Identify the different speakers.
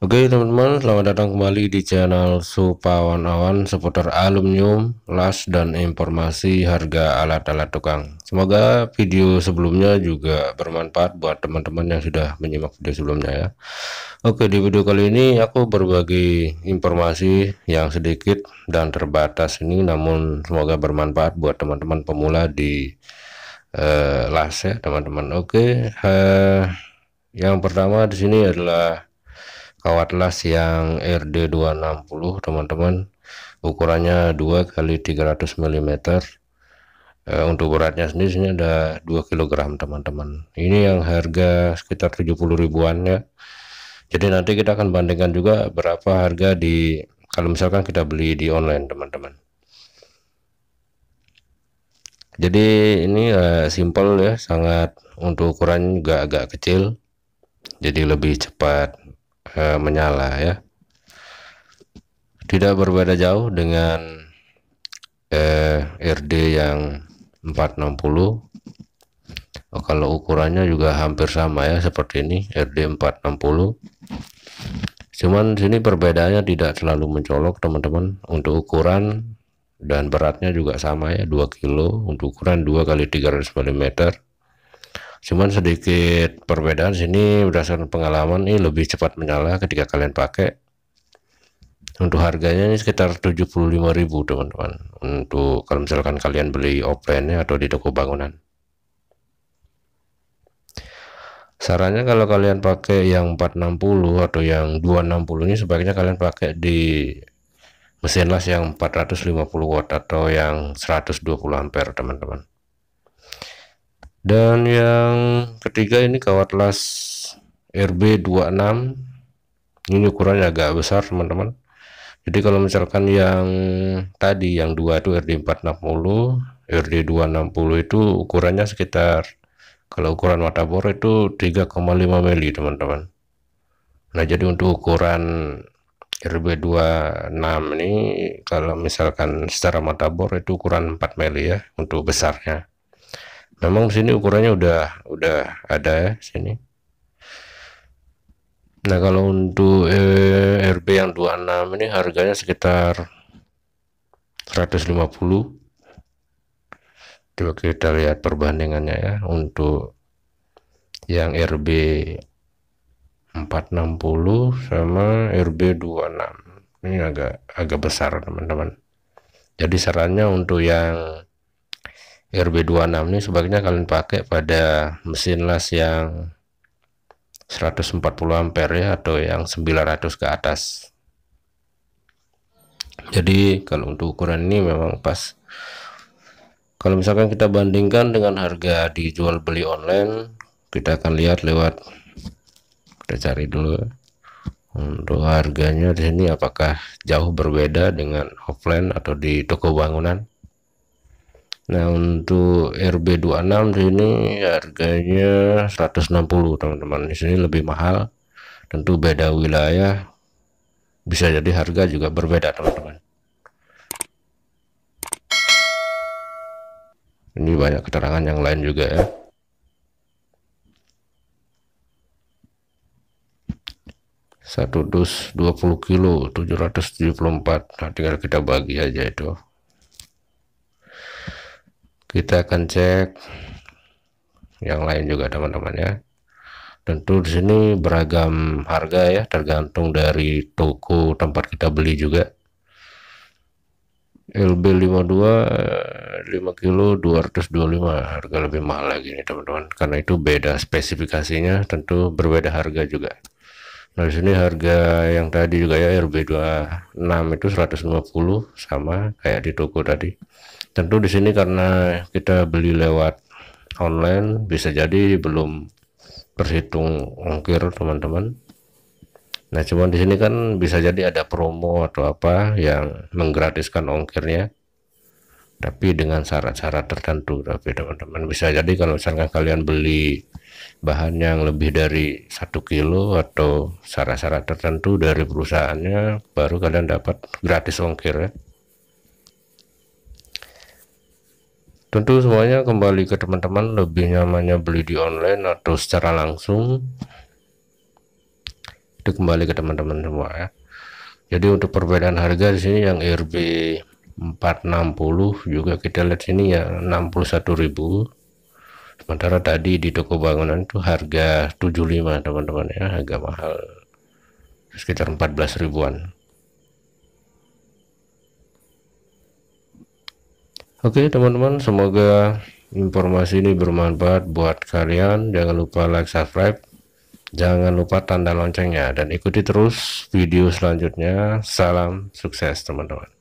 Speaker 1: Oke teman-teman, selamat datang kembali di channel Supawan Awan seputar aluminium, las, dan informasi harga alat-alat tukang. Semoga video sebelumnya juga bermanfaat buat teman-teman yang sudah menyimak video sebelumnya ya. Oke, di video kali ini aku berbagi informasi yang sedikit dan terbatas ini namun semoga bermanfaat buat teman-teman pemula di uh, las ya teman-teman. Oke, uh, yang pertama di sini adalah kawat las yang RD260 teman-teman ukurannya 2 kali 300 mm e, untuk beratnya sendiri sini ada 2 kg teman-teman ini yang harga sekitar 70 ribuan ya jadi nanti kita akan bandingkan juga berapa harga di kalau misalkan kita beli di online teman-teman jadi ini uh, simple ya sangat untuk ukuran juga agak kecil jadi lebih cepat e, menyala ya tidak berbeda jauh dengan e, eh, RD yang 460 oh, kalau ukurannya juga hampir sama ya seperti ini RD 460 cuman sini perbedaannya tidak terlalu mencolok teman-teman untuk ukuran dan beratnya juga sama ya 2 kilo untuk ukuran 2 kali 300 mm cuman sedikit perbedaan sini berdasarkan pengalaman ini lebih cepat menyala ketika kalian pakai untuk harganya ini sekitar 75.000 teman-teman untuk kalau misalkan kalian beli offline atau di toko bangunan sarannya kalau kalian pakai yang 460 atau yang 260 ini sebaiknya kalian pakai di mesin las yang 450 watt atau yang 120 ampere teman-teman dan yang ketiga ini kawat las RB26 ini ukurannya agak besar teman-teman jadi kalau misalkan yang tadi yang dua itu RD460 RD260 itu ukurannya sekitar kalau ukuran mata bor itu 3,5 mili teman-teman nah jadi untuk ukuran RB26 ini kalau misalkan secara mata bor itu ukuran 4 mili ya untuk besarnya memang sini ukurannya udah udah ada ya, sini nah kalau untuk eh, RB yang 26 ini harganya sekitar 150 coba kita lihat perbandingannya ya untuk yang RB 460 sama RB 26 ini agak agak besar teman-teman jadi sarannya untuk yang RB26 ini sebaiknya kalian pakai pada mesin las yang 140 ampere ya atau yang 900 ke atas jadi kalau untuk ukuran ini memang pas kalau misalkan kita bandingkan dengan harga dijual beli online kita akan lihat lewat kita cari dulu ya, untuk harganya di sini apakah jauh berbeda dengan offline atau di toko bangunan Nah untuk RB26 di sini harganya 160 teman-teman di sini lebih mahal tentu beda wilayah bisa jadi harga juga berbeda teman-teman ini banyak keterangan yang lain juga ya satu dus 20 kilo 774 nah tinggal kita bagi aja itu kita akan cek yang lain juga teman-teman ya tentu di sini beragam harga ya tergantung dari toko tempat kita beli juga LB52 5 kilo 225 harga lebih mahal lagi nih teman-teman karena itu beda spesifikasinya tentu berbeda harga juga nah di sini harga yang tadi juga ya rb 26 itu 150 sama kayak di toko tadi tentu di sini karena kita beli lewat online bisa jadi belum terhitung ongkir teman-teman nah cuman di sini kan bisa jadi ada promo atau apa yang menggratiskan ongkirnya tapi dengan syarat-syarat tertentu tapi teman-teman bisa jadi kalau misalkan kalian beli bahan yang lebih dari satu kilo atau syarat-syarat tertentu dari perusahaannya baru kalian dapat gratis ongkir ya Tentu semuanya kembali ke teman-teman lebih nyamannya beli di online atau secara langsung. Itu kembali ke teman-teman semua ya. Jadi untuk perbedaan harga di sini yang IRB 460 juga kita lihat sini ya 61.000 sementara tadi di toko bangunan itu harga 75 teman-teman ya agak mahal sekitar 14 ribuan Oke teman-teman semoga informasi ini bermanfaat buat kalian jangan lupa like subscribe jangan lupa tanda loncengnya dan ikuti terus video selanjutnya salam sukses teman-teman